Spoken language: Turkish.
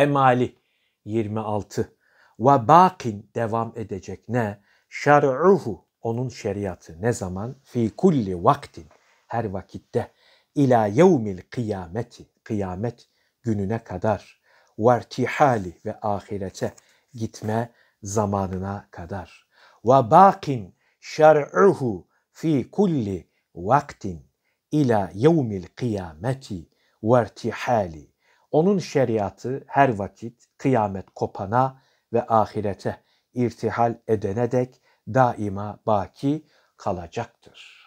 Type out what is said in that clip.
emali 26 ve bakin devam edecek ne? Şer'uhu onun şeriatı ne zaman? Fi kulli vaktin her vakitte ila yevmil kıyameti kıyamet gününe kadar vertihali ve ahirete gitme zamanına kadar ve bakin şer'uhu fi kulli vaktin ila yevmil kıyameti vertihali onun şeriatı her vakit kıyamet kopana ve ahirete irtihal edene dek daima baki kalacaktır.